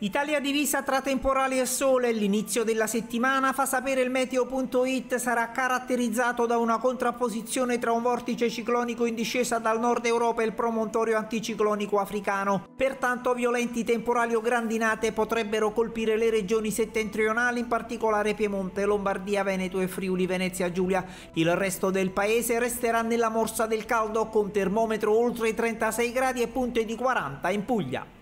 Italia divisa tra temporali e sole, l'inizio della settimana fa sapere il meteo.it sarà caratterizzato da una contrapposizione tra un vortice ciclonico in discesa dal nord Europa e il promontorio anticiclonico africano. Pertanto violenti temporali o grandinate potrebbero colpire le regioni settentrionali, in particolare Piemonte, Lombardia, Veneto e Friuli Venezia Giulia. Il resto del paese resterà nella morsa del caldo con termometro oltre i 36 gradi e punte di 40 in Puglia.